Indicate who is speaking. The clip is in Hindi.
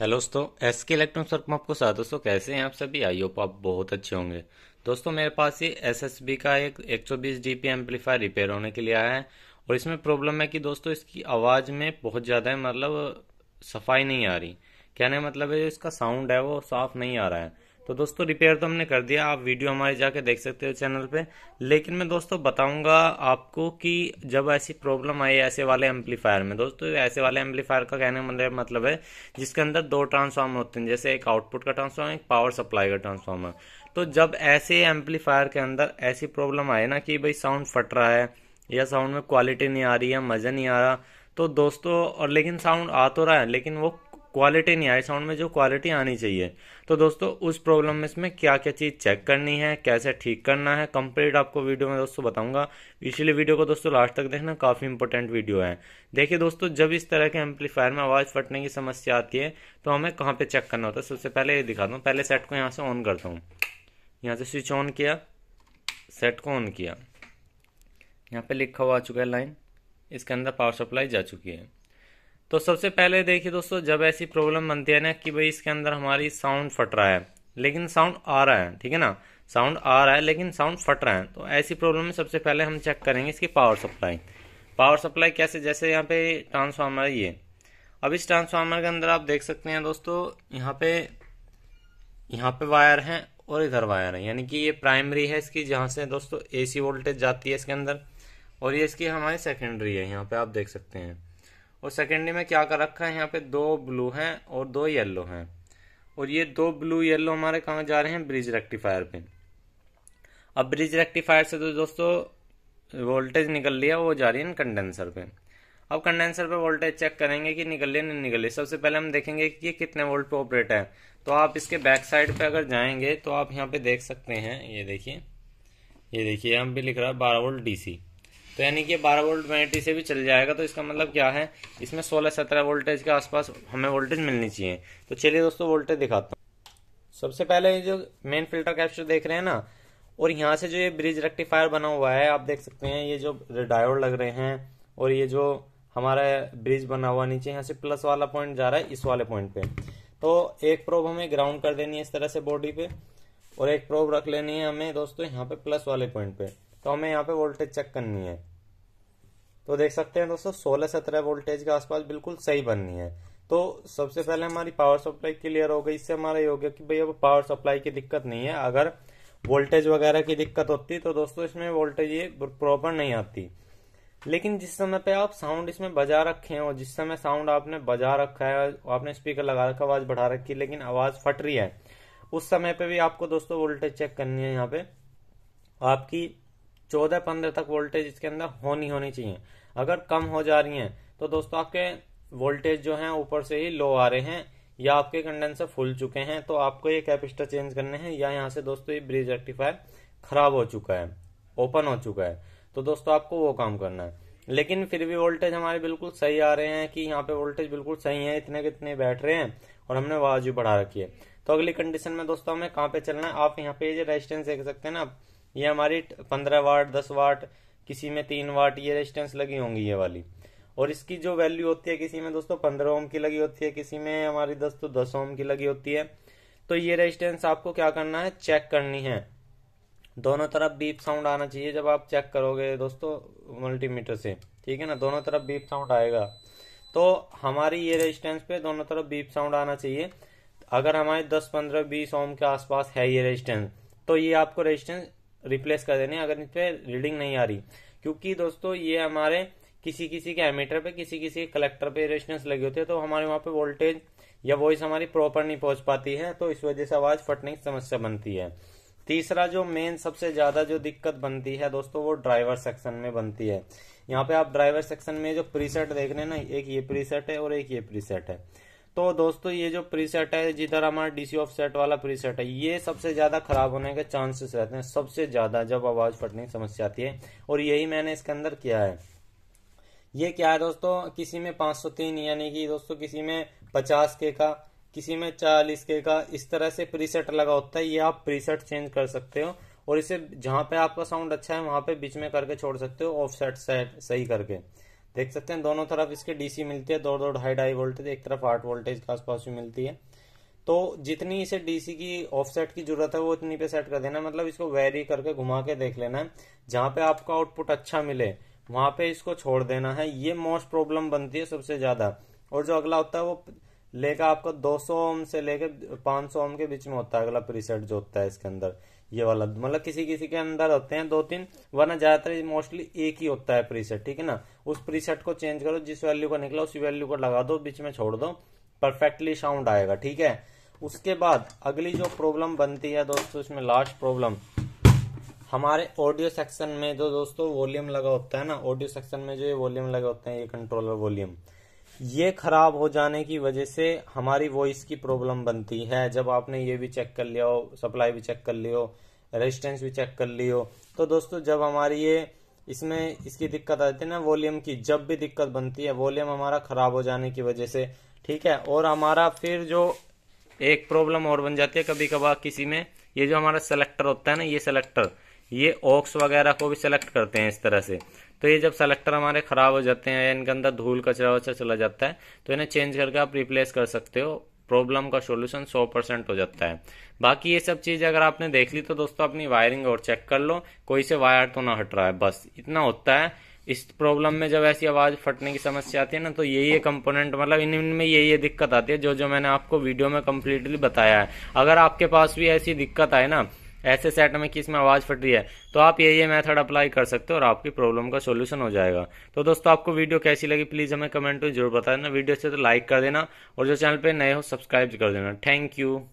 Speaker 1: हेलो दोस्तों एस के इलेक्ट्रॉनिक्स वर्क में आपको स्वागत दोस्तों कैसे हैं आप सभी आई होप आप बहुत अच्छे होंगे दोस्तों मेरे पास ये एस एस बी का एक 120 डीपी एम्पलीफायर रिपेयर होने के लिए आया है और इसमें प्रॉब्लम है कि दोस्तों इसकी आवाज़ में बहुत ज़्यादा है मतलब सफाई नहीं आ रही कहने मतलब है इसका साउंड है वो साफ नहीं आ रहा है तो दोस्तों रिपेयर तो हमने कर दिया आप वीडियो हमारे जाके देख सकते हो चैनल पे लेकिन मैं दोस्तों बताऊंगा आपको कि जब ऐसी प्रॉब्लम आई ऐसे वाले एम्पलीफायर में दोस्तों ऐसे वाले एम्पलीफायर का कहने का मतलब-, मतलब है जिसके अंदर दो ट्रांसफार्मर होते हैं जैसे एक आउटपुट का ट्रांसफार्मर एक पावर सप्लाई का ट्रांसफार्मर तो जब ऐसे एम्पलीफायर के अंदर ऐसी प्रॉब्लम आए ना कि भाई साउंड फट रहा है या साउंड में क्वालिटी नहीं आ रही है मज़ा नहीं आ रहा तो दोस्तों और लेकिन साउंड आ तो रहा है लेकिन वो क्वालिटी नहीं आई साउंड में जो क्वालिटी आनी चाहिए तो दोस्तों उस प्रॉब्लम में इसमें क्या क्या चीज़ चेक करनी है कैसे ठीक करना है कंप्लीट आपको वीडियो में दोस्तों बताऊंगा इसलिए वीडियो को दोस्तों लास्ट तक देखना काफ़ी इंपॉर्टेंट वीडियो है देखिए दोस्तों जब इस तरह के एम्पलीफायर में आवाज़ फटने की समस्या आती है तो हमें कहाँ पर चेक करना होता है सबसे पहले ये दिखाता हूँ पहले सेट को यहाँ से ऑन करता हूँ यहाँ से स्विच ऑन किया सेट को ऑन किया यहाँ पे लिखा हुआ आ चुका है लाइन इसके अंदर पावर सप्लाई जा चुकी है तो सबसे पहले देखिए दोस्तों जब ऐसी प्रॉब्लम बनती है ना कि भाई इसके अंदर हमारी साउंड फट रहा है लेकिन साउंड आ रहा है ठीक है ना साउंड आ रहा है लेकिन साउंड फट रहा है तो ऐसी प्रॉब्लम में सबसे पहले हम चेक करेंगे इसकी पावर सप्लाई पावर सप्लाई कैसे जैसे यहाँ पे ट्रांसफार्मर ये अब इस ट्रांसफार्मर के अंदर आप देख सकते हैं दोस्तों यहाँ पे यहाँ पे वायर है और इधर वायर है यानी कि ये प्राइमरी है इसकी जहाँ से दोस्तों एसी वोल्टेज जाती है इसके अंदर और ये इसकी हमारी सेकेंडरी है यहाँ पे आप देख सकते हैं और सेकेंडरी में क्या कर रखा है यहाँ पे दो ब्लू हैं और दो येलो हैं और ये दो ब्लू येलो हमारे कहाँ जा रहे हैं ब्रिज रेक्टिफायर पे अब ब्रिज रेक्टिफायर से तो दोस्तों वोल्टेज निकल लिया वो जा रही है कंडेंसर पे अब कंडेंसर पे वोल्टेज चेक करेंगे कि निकल लिया नहीं निकल लिया सबसे पहले हम देखेंगे कि ये कितने वोल्ट पे ऑपरेट है तो आप इसके बैक साइड पे अगर जाएंगे तो आप यहाँ पे देख सकते हैं ये देखिए ये देखिए हम भी लिख रहा है बारह वोल्ट डीसी तो यानी कि 12 वोल्ट बैटरी से भी चल जाएगा तो इसका मतलब क्या है इसमें 16-17 वोल्टेज के आसपास हमें वोल्टेज मिलनी चाहिए तो चलिए दोस्तों वोल्टेज दिखाता हूँ सबसे पहले ये जो मेन फिल्टर कैप्चर देख रहे हैं ना और यहाँ से जो ये ब्रिज रेक्टिफायर बना हुआ है आप देख सकते हैं ये जो डायोड लग रहे हैं और ये जो हमारा ब्रिज बना हुआ नीचे यहाँ से प्लस वाला पॉइंट जा रहा है इस वाले पॉइंट पे तो एक प्रोब हमें ग्राउंड कर देनी है इस तरह से बॉडी पे और एक प्रोब रख लेनी है हमें दोस्तों यहाँ पे प्लस वाले पॉइंट पे तो हमें यहाँ पे वोल्टेज चेक करनी है तो देख सकते हैं दोस्तों सोलह सत्रह वोल्टेज के आसपास बिल्कुल सही बननी है तो सबसे पहले हमारी पावर सप्लाई क्लियर हो गई इससे हमारा ये हो गया कि भैया पावर सप्लाई की दिक्कत नहीं है अगर वोल्टेज वगैरह की दिक्कत होती तो दोस्तों इसमें वोल्टेज ये प्रॉपर नहीं आती लेकिन जिस समय पे आप साउंड इसमें बजा रखे हो जिस समय साउंड आपने बजा रखा है आपने स्पीकर लगा रखा आवाज बढ़ा रखी है लेकिन आवाज फट रही है उस समय पे भी आपको दोस्तों वोल्टेज चेक करनी है यहाँ पे आपकी चौदह पंद्रह तक वोल्टेज इसके अंदर होनी होनी चाहिए अगर कम हो जा रही हैं तो दोस्तों आपके वोल्टेज जो हैं ऊपर से ही लो आ रहे हैं या आपके कंडेंसर फुल चुके हैं तो आपको ये कैपेसिटर चेंज करने हैं या यहाँ से दोस्तों ये ब्रिज रेक्टिफायर खराब हो चुका है ओपन हो चुका है तो दोस्तों आपको वो काम करना है लेकिन फिर भी वोल्टेज हमारे बिल्कुल सही आ रहे हैं कि यहाँ पे वोल्टेज बिल्कुल सही है इतने के इतने बैठ रहे हैं और हमने आवाज भी बढ़ा रखी है तो अगली कंडीशन में दोस्तों हमें कहाँ पे चलना है आप यहाँ पे ये रेजिस्टेंस देख सकते हैं ना ये हमारी पंद्रह वाट दस वाट किसी में तीन वाट ये रेजिस्टेंस लगी होंगी ये वाली और इसकी जो वैल्यू होती है किसी में दोस्तों पंद्रह ओम की लगी होती है किसी में हमारी दस दस ओम की लगी होती है तो ये रेजिस्टेंस आपको क्या करना है चेक करनी है दोनों तरफ बीप साउंड आना चाहिए जब आप चेक करोगे दोस्तों मल्टीमीटर से ठीक है ना दोनों तरफ बीप साउंड आएगा तो हमारी ये रेजिस्टेंस पे दोनों तरफ बीप साउंड आना चाहिए अगर हमारे 10 15 20 ओम के आसपास है ये रेजिस्टेंस तो ये आपको रेजिस्टेंस रिप्लेस कर देने अगर इस पर रीडिंग नहीं आ रही क्योंकि दोस्तों ये हमारे किसी किसी के एमीटर पे किसी किसी के कलेक्टर पे रेस्टेंस लगे होते हैं तो हमारे वहाँ पे वोल्टेज या वॉइस हमारी प्रॉपर नहीं पहुंच पाती है तो इस वजह से आवाज़ फटने की समस्या बनती है तीसरा जो मेन सबसे ज़्यादा जो दिक्कत बनती है दोस्तों वो ड्राइवर सेक्शन में बनती है यहाँ पे आप ड्राइवर सेक्शन में जो प्रीसेट देख रहे हैं ना एक ये प्रीसेट है और एक ये प्रीसेट है तो दोस्तों ये जो प्रीसेट है जिधर हमारा डीसी ऑफ सेट वाला प्रीसेट है ये सबसे ज्यादा खराब होने के चांसेस रहते हैं सबसे ज्यादा जब आवाज फटने की समस्या आती है और यही मैंने इसके अंदर किया है ये क्या है दोस्तों किसी में पांच तीन यानी कि दोस्तों किसी में पचास के का किसी में चालीस के का इस तरह से प्रीसेट लगा होता है ये आप प्रीसेट चेंज कर सकते हो और इसे जहां पे आपका साउंड अच्छा है वहां पे बीच में करके छोड़ सकते हो ऑफसेट सेट सही करके देख सकते हैं दोनों तरफ इसके डीसी मिलती है दो दो ढाई ढाई वोल्टेज एक तरफ आठ वोल्टेज के आसपास भी मिलती है तो जितनी इसे डीसी की ऑफसेट की जरूरत है वो उतनी पे सेट कर देना मतलब इसको वेरी करके घुमा के देख लेना है जहां पे आपको आउटपुट अच्छा मिले वहां पे इसको छोड़ देना है ये मोस्ट प्रॉब्लम बनती है सबसे ज्यादा और जो अगला होता है वो लेकर आपका 200 ओम से लेके 500 ओम के बीच में होता है अगला प्रीसेट जो होता है इसके अंदर ये वाला मतलब किसी किसी के अंदर होते हैं दो तीन वरना ज्यादातर मोस्टली एक ही होता है प्रीसेट ठीक है ना उस प्रीसेट को चेंज करो जिस वैल्यू का निकला उसी वैल्यू को लगा दो बीच में छोड़ दो परफेक्टली साउंड आएगा ठीक है उसके बाद अगली जो प्रॉब्लम बनती है दोस्तों इसमें लास्ट प्रॉब्लम हमारे ऑडियो सेक्शन में जो दोस्तों वॉल्यूम लगा होता है ना ऑडियो सेक्शन में जो ये वॉल्यूम लगा होता है ये कंट्रोलर वॉल्यूम ये खराब हो जाने की वजह से हमारी वॉइस की प्रॉब्लम बनती है जब आपने ये भी चेक कर लिया हो सप्लाई भी चेक कर लियो रेजिस्टेंस भी चेक कर लियो तो दोस्तों जब हमारी ये इसमें इसकी दिक्कत आती है ना वॉल्यूम की जब भी दिक्कत बनती है वॉल्यूम हमारा खराब हो जाने की वजह से ठीक है और हमारा फिर जो एक प्रॉब्लम और बन जाती है कभी कभार किसी में ये जो हमारा सेलेक्टर होता है ना ये सेलेक्टर ये ऑक्स वगैरह को भी सेलेक्ट करते हैं इस तरह से तो ये जब सेलेक्टर हमारे ख़राब हो जाते हैं या इनके अंदर धूल कचरा वचरा चला जाता है तो इन्हें चेंज करके आप रिप्लेस कर सकते हो प्रॉब्लम का सोल्यूशन सौ परसेंट हो जाता है बाकी ये सब चीज़ अगर आपने देख ली तो दोस्तों अपनी वायरिंग और चेक कर लो कोई से वायर तो ना हट रहा है बस इतना होता है इस प्रॉब्लम में जब ऐसी आवाज़ फटने की समस्या आती है ना तो यही ये कंपोनेंट मतलब इन इनमें यही ये दिक्कत आती है जो जो मैंने आपको वीडियो में कम्प्लीटली बताया है अगर आपके पास भी ऐसी दिक्कत आए ना ऐसे सेट में किस में आवाज़ फट रही है तो आप ये ये मेथड अप्लाई कर सकते हो और आपकी प्रॉब्लम का सोल्यूशन हो जाएगा तो दोस्तों आपको वीडियो कैसी लगी प्लीज़ हमें कमेंट में जरूर बता देना वीडियो से तो लाइक कर देना और जो चैनल पर नए हो सब्सक्राइब कर देना थैंक यू